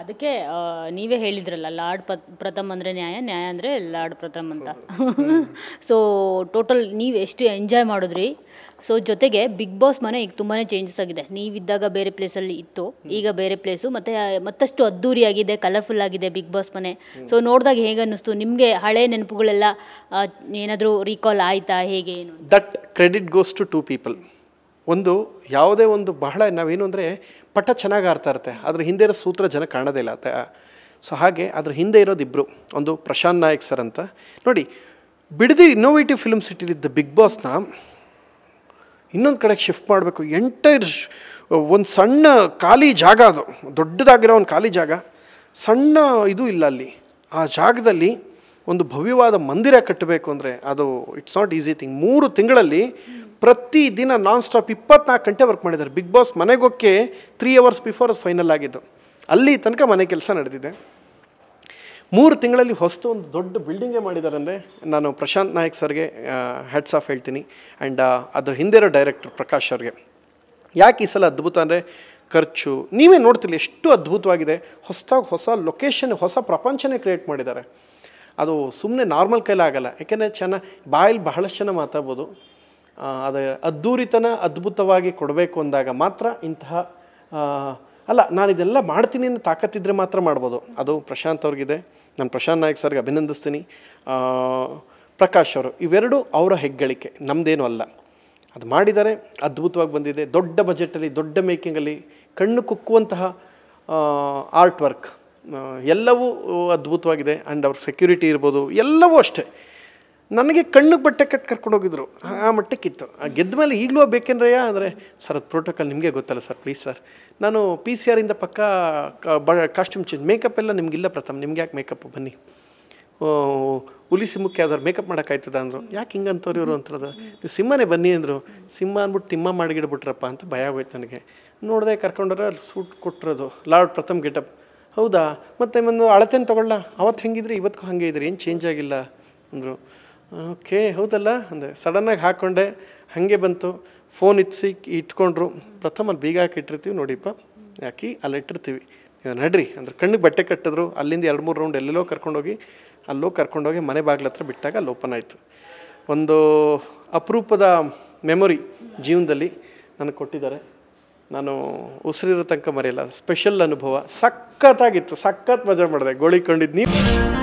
ಅದಕ್ಕೆ ನೀವೇ ಹೇಳಿದ್ರಲ್ಲ ಲಾರ್ಡ್ ಪ ಪ್ರಥಮ್ ಅಂದರೆ ನ್ಯಾಯ ನ್ಯಾಯ ಅಂದರೆ ಲಾರ್ಡ್ ಪ್ರಥಮ್ ಅಂತ ಸೊ ಟೋಟಲ್ ನೀವು ಎಷ್ಟು ಎಂಜಾಯ್ ಮಾಡಿದ್ರಿ ಸೊ ಜೊತೆಗೆ ಬಿಗ್ ಬಾಸ್ ಮನೆ ಈಗ ತುಂಬಾ ಚೇಂಜಸ್ ಆಗಿದೆ ನೀವಿದ್ದಾಗ ಬೇರೆ ಪ್ಲೇಸಲ್ಲಿ ಇತ್ತು ಈಗ ಬೇರೆ ಪ್ಲೇಸು ಮತ್ತು ಮತ್ತಷ್ಟು ಅದ್ದೂರಿಯಾಗಿದೆ ಕಲರ್ಫುಲ್ ಆಗಿದೆ ಬಿಗ್ ಬಾಸ್ ಮನೆ ಸೊ ನೋಡಿದಾಗ ಹೇಗೆ ಅನ್ನಿಸ್ತು ನಿಮಗೆ ಹಳೆ ನೆನಪುಗಳೆಲ್ಲ ಏನಾದರೂ ರೀಕಾಲ್ ಆಯಿತಾ ಹೇಗೆ ಏನು that credit goes to two people ಒಂದು ಯಾವುದೇ ಒಂದು ಬಹಳ ನಾವೇನು ಅಂದರೆ ಪಟ ಚೆನ್ನಾಗಿ ಆರ್ತಾ ಇರುತ್ತೆ ಅದ್ರ ಹಿಂದೆ ಇರೋ ಸೂತ್ರ ಜನ ಕಾಣೋದೇ ಇಲ್ಲ ಸೊ ಹಾಗೆ ಅದ್ರ ಹಿಂದೆ ಇರೋದಿಬ್ಬರು ಒಂದು ಪ್ರಶಾಂತ್ ನಾಯಕ್ ಸರ್ ಅಂತ ನೋಡಿ ಬಿಡದಿ ಇನ್ನೋವೇಟಿವ್ ಫಿಲ್ಮ್ ಸಿಟಿಲಿದ್ದ ಬಿಗ್ ಬಾಸ್ನ ಇನ್ನೊಂದು ಕಡೆಗೆ ಶಿಫ್ಟ್ ಮಾಡಬೇಕು ಎಂಟೈರ್ ಒಂದು ಸಣ್ಣ ಖಾಲಿ ಜಾಗ ಅದು ದೊಡ್ಡದಾಗಿರೋ ಒಂದು ಖಾಲಿ ಜಾಗ ಸಣ್ಣ ಇದು ಇಲ್ಲ ಅಲ್ಲಿ ಆ ಜಾಗದಲ್ಲಿ ಒಂದು ಭವ್ಯವಾದ ಮಂದಿರ ಕಟ್ಟಬೇಕು ಅಂದರೆ ಅದು ಇಟ್ಸ್ ನಾಟ್ ಈಸಿ ಥಿಂಗ್ ಮೂರು ತಿಂಗಳಲ್ಲಿ ಪ್ರತಿ ದಿನ ನಾನ್ ಸ್ಟಾಪ್ ಇಪ್ಪತ್ನಾಲ್ಕು ಗಂಟೆ ವರ್ಕ್ ಮಾಡಿದ್ದಾರೆ ಬಿಗ್ ಬಾಸ್ ಮನೆಗೋಕ್ಕೆ ತ್ರೀ ಅವರ್ಸ್ ಬಿಫೋರ್ ಫೈನಲ್ ಆಗಿದ್ದು ಅಲ್ಲಿ ತನಕ ಮನೆ ಕೆಲಸ ನಡೆದಿದೆ ಮೂರು ತಿಂಗಳಲ್ಲಿ ಹೊಸತು ಒಂದು ದೊಡ್ಡ ಬಿಲ್ಡಿಂಗೇ ಮಾಡಿದ್ದಾರೆ ಅಂದರೆ ನಾನು ಪ್ರಶಾಂತ್ ನಾಯಕ್ ಸರ್ಗೆ ಹೆಡ್ಸ್ ಆಫ್ ಹೇಳ್ತೀನಿ ಆ್ಯಂಡ್ ಅದ್ರ ಹಿಂದೆ ಇರೋ ಡೈರೆಕ್ಟರ್ ಪ್ರಕಾಶ್ ಅವ್ರಿಗೆ ಯಾಕೆ ಈ ಸಲ ಅದ್ಭುತ ಅಂದರೆ ಖರ್ಚು ನೀವೇ ನೋಡ್ತಿಲ್ಲ ಎಷ್ಟು ಅದ್ಭುತವಾಗಿದೆ ಹೊಸದಾಗಿ ಹೊಸ ಲೊಕೇಶನ್ ಹೊಸ ಪ್ರಪಂಚನೇ ಕ್ರಿಯೇಟ್ ಮಾಡಿದ್ದಾರೆ ಅದು ಸುಮ್ಮನೆ ನಾರ್ಮಲ್ ಕೈಲಾಗಲ್ಲ ಯಾಕೆಂದರೆ ಚೆನ್ನಾಗಿ ಬಾಯಲ್ಲಿ ಬಹಳಷ್ಟು ಜನ ಮಾತಾಡ್ಬೋದು ಅದ ಅದ್ಧೂರಿತನ ಅದ್ಭುತವಾಗಿ ಕೊಡಬೇಕು ಅಂದಾಗ ಮಾತ್ರ ಇಂತಹ ಅಲ್ಲ ನಾನು ಇದೆಲ್ಲ ಮಾಡ್ತೀನಿ ಅಂತ ತಾಕತ್ತಿದ್ರೆ ಮಾತ್ರ ಮಾಡ್ಬೋದು ಅದು ಪ್ರಶಾಂತ್ ಅವ್ರಿಗಿದೆ ನಾನು ಪ್ರಶಾಂತ್ ನಾಯಕ್ ಸರ್ಗೆ ಅಭಿನಂದಿಸ್ತೀನಿ ಪ್ರಕಾಶ್ ಅವರು ಇವೆರಡೂ ಅವರ ಹೆಗ್ಗಳಿಕೆ ನಮ್ಮದೇನು ಅಲ್ಲ ಅದು ಮಾಡಿದರೆ ಅದ್ಭುತವಾಗಿ ಬಂದಿದೆ ದೊಡ್ಡ ಬಜೆಟಲ್ಲಿ ದೊಡ್ಡ ಮೇಕಿಂಗಲ್ಲಿ ಕಣ್ಣು ಕುಕ್ಕುವಂತಹ ಆರ್ಟ್ ವರ್ಕ್ ಎಲ್ಲವೂ ಅದ್ಭುತವಾಗಿದೆ ಆ್ಯಂಡ್ ಅವ್ರ ಸೆಕ್ಯೂರಿಟಿ ಇರ್ಬೋದು ಎಲ್ಲವೂ ಅಷ್ಟೇ ನನಗೆ ಕಣ್ಣು ಬಟ್ಟೆ ಕಟ್ಟು ಕರ್ಕೊಂಡೋಗಿದ್ರು ಆ ಮಟ್ಟಕ್ಕಿತ್ತು ಆ ಗೆದ್ದ ಮೇಲೆ ಈಗಲೂ ಬೇಕೇನ್ರಯ್ಯ ಅಂದರೆ ಸರ್ ಅದು ಪ್ರೋಟೋಕಾಲ್ ನಿಮಗೆ ಗೊತ್ತಲ್ಲ ಸರ್ ಪ್ಲೀಸ್ ಸರ್ ನಾನು ಪಿ ಸಿ ಆರಿಂದ ಪಕ್ಕ ಬ ಕಾಸ್ಟ್ಯೂಮ್ ಚೇಂಜ್ ಮೇಕಪ್ ಎಲ್ಲ ನಿಮಗಿಲ್ಲ ಪ್ರಥಮ್ ನಿಮ್ಗೆ ಯಾಕೆ ಮೇಕಪ್ ಬನ್ನಿ ಹುಲಿ ಮುಖ್ಯ ಯಾವ್ದಾರು ಮೇಕಪ್ ಮಾಡೋಕ್ಕಾಯ್ತದ ಅಂದರು ಯಾಕೆ ಹಿಂಗೆ ಅಂತವ್ರು ಇವರು ಅಂತ ನೀವು ಸಿಂಹನೇ ಬನ್ನಿ ಅಂದರು ಸಿಂಹ ಅಂದ್ಬಿಟ್ಟು ತಿಮ್ಮ ಮಾಡಿಗಿಡ್ಬಿಟ್ರಪ್ಪ ಅಂತ ಭಯ ಆಗೋಯ್ತು ನನಗೆ ನೋಡಿದೆ ಕರ್ಕೊಂಡ್ರೆ ಅಲ್ಲಿ ಸೂಟ್ ಕೊಟ್ಟಿರೋದು ಲಾರ್ಡ್ ಪ್ರಥಮ್ ಗೆಟಪ್ ಹೌದಾ ಮತ್ತು ಒಂದು ಅಳತೆನ ತೊಗೊಳ್ಳ ಅವತ್ತು ಹೆಂಗಿದ್ರಿ ಇವತ್ತಿಗೂ ಹಾಗೆ ಇದ್ರಿ ಏನು ಚೇಂಜ್ ಆಗಿಲ್ಲ ಅಂದರು ಓಕೆ ಹೌದಲ್ಲ ಅಂದರೆ ಸಡನ್ನಾಗಿ ಹಾಕ್ಕೊಂಡೆ ಹಾಗೆ ಬಂತು ಫೋನ್ ಇತ್ಸಿ ಇಟ್ಕೊಂಡ್ರು ಪ್ರಥಮ ಅಲ್ಲಿ ಬೀಗ ಹಾಕಿಟ್ಟಿರ್ತೀವಿ ನೋಡಿಪ್ಪ ಹಾಕಿ ಅಲ್ಲಿ ಇಟ್ಟಿರ್ತೀವಿ ನಡ್ರಿ ಅಂದ್ರೆ ಕಣ್ಣಿಗೆ ಬಟ್ಟೆ ಕಟ್ಟಿದ್ರು ಅಲ್ಲಿಂದ ಎರಡು ಮೂರು ರೌಂಡ್ ಎಲ್ಲೆಲ್ಲೋ ಕರ್ಕೊಂಡೋಗಿ ಅಲ್ಲೋ ಕರ್ಕೊಂಡೋಗಿ ಮನೆ ಬಾಗ್ಲ ಹತ್ರ ಬಿಟ್ಟಾಗ ಅಲ್ಲಿ ಓಪನ್ ಆಯಿತು ಒಂದು ಅಪರೂಪದ ಮೆಮೊರಿ ಜೀವನದಲ್ಲಿ ನನಗೆ ಕೊಟ್ಟಿದ್ದಾರೆ ನಾನು ಉಸಿರಿರೋ ತನಕ ಮರೆಯಲ್ಲ ಸ್ಪೆಷಲ್ ಅನುಭವ ಸಖತ್ತಾಗಿತ್ತು ಸಖತ್ ಮಜಾ ಮಾಡಿದೆ ಗೋಳಿಕ್ಕೊಂಡಿದ್ದು ನೀವು